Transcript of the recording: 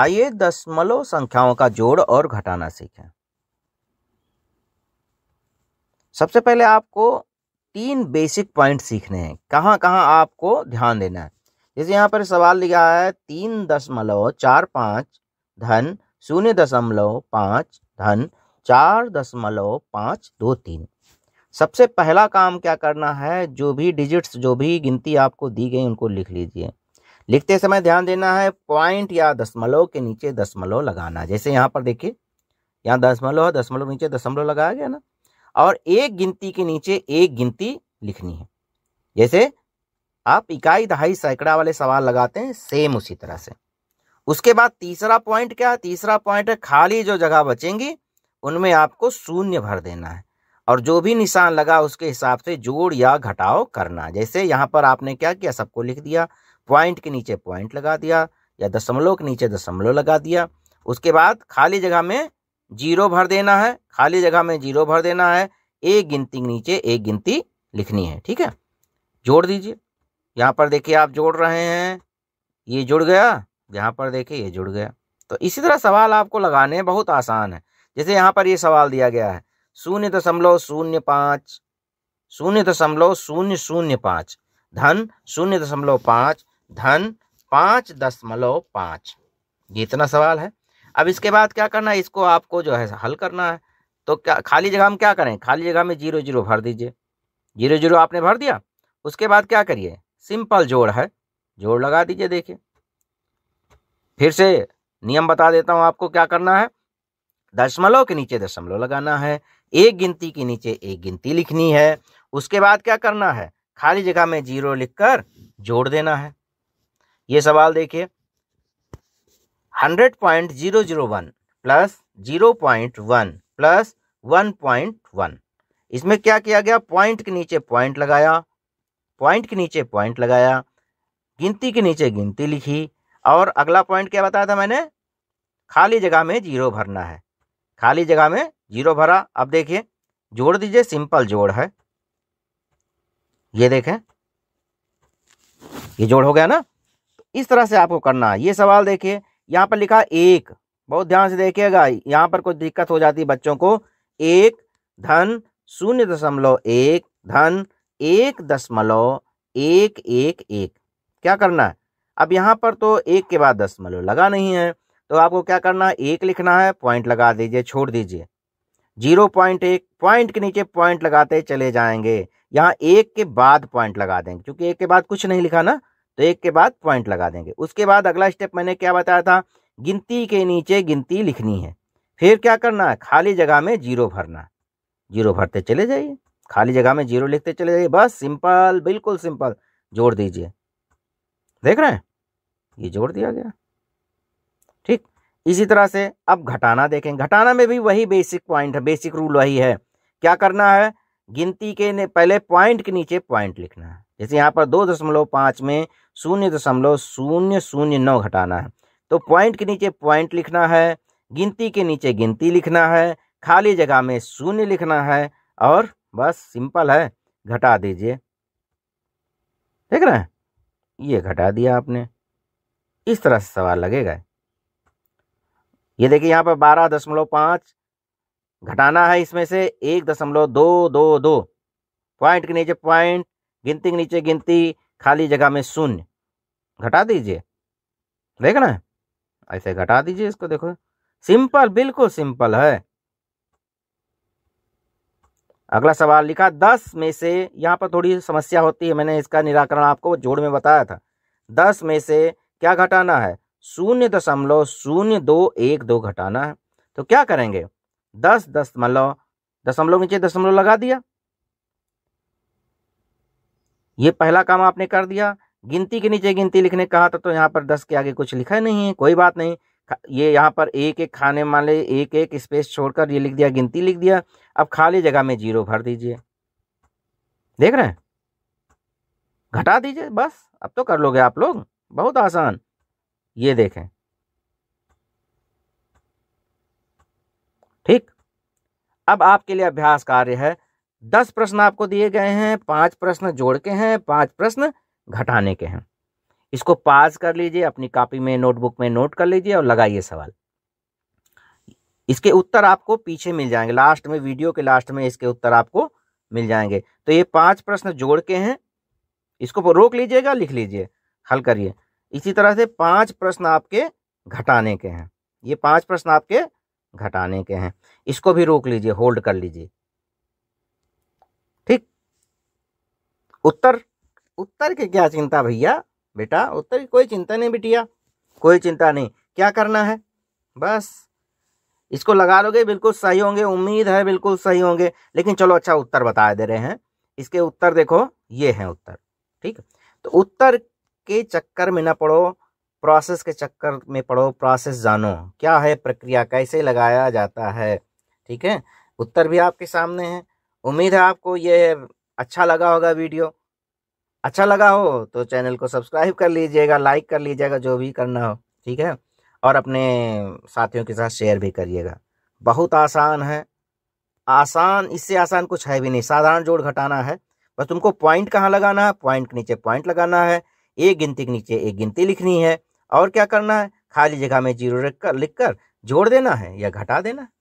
आइए दशमलव संख्याओं का जोड़ और घटाना सीखें सबसे पहले आपको तीन बेसिक पॉइंट सीखने हैं कहाँ कहाँ आपको ध्यान देना है जैसे यहाँ पर सवाल लिखा है तीन दशमलव चार पाँच धन शून्य दशमलव पाँच धन चार दशमलव पाँच दो तीन सबसे पहला काम क्या करना है जो भी डिजिट्स जो भी गिनती आपको दी गई उनको लिख लीजिए लिखते समय ध्यान देना है पॉइंट या दशमलव के नीचे दशमलव लगाना जैसे यहाँ पर देखिए यहाँ दशमलव है दशमलव नीचे दशमलव लगाया गया ना और एक गिनती के नीचे एक गिनती लिखनी है जैसे आप इकाई दहाई सैकड़ा वाले सवाल लगाते हैं सेम उसी तरह से उसके बाद तीसरा पॉइंट क्या है तीसरा पॉइंट है खाली जो जगह बचेंगी उनमें आपको शून्य भर देना है और जो भी निशान लगा उसके हिसाब से जोड़ या घटाव करना जैसे यहाँ पर आपने क्या किया सबको लिख दिया पॉइंट के नीचे पॉइंट लगा दिया या दशमलव के नीचे दशमलव लगा दिया उसके बाद खाली जगह में जीरो भर देना है खाली जगह में जीरो भर देना है एक गिनती के नीचे एक गिनती लिखनी है ठीक है जोड़ दीजिए यहाँ पर देखिए आप जोड़ रहे हैं ये जुड़ गया यहाँ पर देखिए ये जुड़ गया तो इसी तरह सवाल आपको लगाने बहुत आसान है जैसे यहाँ पर ये सवाल दिया गया है शून्य दशमलव शून्य पाँच शून्य दशमलव शून्य शून्य पाँच धन शून्य दशमलव पाँच धन पाँच दशमलव पाँच ये इतना सवाल है अब इसके बाद क्या करना है इसको आपको जो है हल करना है तो क्या खाली जगह हम क्या करें खाली जगह में जीरो जीरो भर दीजिए जीरो जीरो आपने भर दिया उसके बाद क्या करिए सिंपल जोड़ है जोड़ लगा दीजिए देखिए फिर से नियम बता देता हूँ आपको क्या करना है दशमलव के नीचे दशमलव लगाना है एक गिनती के नीचे एक गिनती लिखनी है उसके बाद क्या करना है खाली जगह में जीरो लिखकर जोड़ देना है ये सवाल देखिए hundred point zero zero one plus zero point one plus one point one इसमें क्या किया गया पॉइंट के नीचे पॉइंट लगाया पॉइंट के नीचे पॉइंट लगाया गिनती के नीचे गिनती लिखी और अगला पॉइंट क्या बताया था मैंने खाली जगह में जीरो भरना है खाली जगह में जीरो भरा अब देखिए जोड़ दीजिए सिंपल जोड़ है ये देखें ये जोड़ हो गया ना इस तरह से आपको करना है ये सवाल देखिए यहाँ पर लिखा एक बहुत ध्यान से देखिएगा यहाँ पर कोई दिक्कत हो जाती है बच्चों को एक धन शून्य दशमलव एक धन एक दशमलव एक एक एक क्या करना है अब यहाँ पर तो एक के बाद दशमलव लगा नहीं है तो आपको क्या करना है एक लिखना है पॉइंट लगा दीजिए छोड़ दीजिए जीरो पॉइंट एक पॉइंट के नीचे पॉइंट लगाते चले जाएंगे यहाँ एक के बाद पॉइंट लगा देंगे क्योंकि एक के बाद कुछ नहीं लिखा ना तो एक के बाद पॉइंट लगा देंगे उसके बाद अगला स्टेप मैंने क्या बताया था गिनती के नीचे गिनती लिखनी है फिर क्या करना है खाली जगह में जीरो भरना जीरो भरते चले जाइए खाली जगह में जीरो लिखते चले जाइए बस सिंपल बिल्कुल सिंपल जोड़ दीजिए देख रहे हैं ये जोड़ दिया गया ठीक इसी तरह से अब घटाना देखें घटाना में भी वही बेसिक पॉइंट है बेसिक रूल वही है क्या करना है गिनती के पहले पॉइंट के नीचे पॉइंट लिखना है जैसे यहाँ पर दो दशमलव पाँच में शून्य दशमलव शून्य शून्य नौ घटाना है तो पॉइंट के नीचे पॉइंट लिखना है गिनती के नीचे गिनती लिखना है खाली जगह में शून्य लिखना है और बस सिंपल है घटा दीजिए देख रहे हैं ये घटा दिया आपने इस तरह से सवाल लगेगा ये देखिए यहाँ पर बारह दशमलव पाँच घटाना है इसमें से एक दशमलव दो दो दो पॉइंट के नीचे पॉइंट गिनती के नीचे गिनती खाली जगह में शून्य घटा दीजिए देखना ना ऐसे घटा दीजिए इसको देखो सिंपल बिल्कुल सिंपल है अगला सवाल लिखा दस में से यहाँ पर थोड़ी समस्या होती है मैंने इसका निराकरण आपको जोड़ में बताया था दस में से क्या घटाना है शून्य दशमलव शून्य दो एक दो घटाना है तो क्या करेंगे दस दशमलव दशमलव नीचे दशमलव लगा दिया ये पहला काम आपने कर दिया गिनती के नीचे गिनती लिखने कहा था तो यहाँ पर दस के आगे कुछ लिखा नहीं है कोई बात नहीं ये यहाँ पर एक एक खाने माले एक एक स्पेस छोड़कर ये लिख दिया गिनती लिख दिया अब खाली जगह में जीरो भर दीजिए देख रहे हैं घटा दीजिए बस अब तो कर लोगे आप लोग बहुत आसान ये देखें ठीक अब आपके लिए अभ्यास कार्य है दस प्रश्न आपको दिए गए हैं पांच प्रश्न जोड़ के हैं पांच प्रश्न घटाने के हैं इसको पास कर लीजिए अपनी कॉपी में नोटबुक में नोट कर लीजिए और लगाइए सवाल इसके उत्तर आपको पीछे मिल जाएंगे लास्ट में वीडियो के लास्ट में इसके उत्तर आपको मिल जाएंगे तो ये पांच प्रश्न जोड़ के हैं इसको रोक लीजिएगा लिख लीजिए हल करिए इसी तरह से पांच प्रश्न आपके घटाने के हैं ये पांच प्रश्न आपके घटाने के हैं इसको भी रोक लीजिए होल्ड कर लीजिए उत्तर उत्तर की क्या चिंता भैया बेटा उत्तर की कोई चिंता नहीं बिटिया कोई चिंता नहीं क्या करना है बस इसको लगा लोगे बिल्कुल सही होंगे उम्मीद है बिल्कुल सही होंगे लेकिन चलो अच्छा उत्तर बता दे रहे हैं इसके उत्तर देखो ये हैं उत्तर ठीक तो उत्तर के चक्कर में ना पड़ो प्रोसेस के चक्कर में पड़ो प्रोसेस जानो क्या है प्रक्रिया कैसे लगाया जाता है ठीक है उत्तर भी आपके सामने है उम्मीद है आपको ये अच्छा लगा होगा वीडियो अच्छा लगा हो तो चैनल को सब्सक्राइब कर लीजिएगा लाइक कर लीजिएगा जो भी करना हो ठीक है और अपने साथियों के साथ शेयर भी करिएगा बहुत आसान है आसान इससे आसान कुछ है भी नहीं साधारण जोड़ घटाना है बस तुमको पॉइंट कहाँ लगाना है पॉइंट के नीचे पॉइंट लगाना है एक गिनती के नीचे एक गिनती लिखनी है और क्या करना है खाली जगह में जीरो लिख कर जोड़ देना है या घटा देना है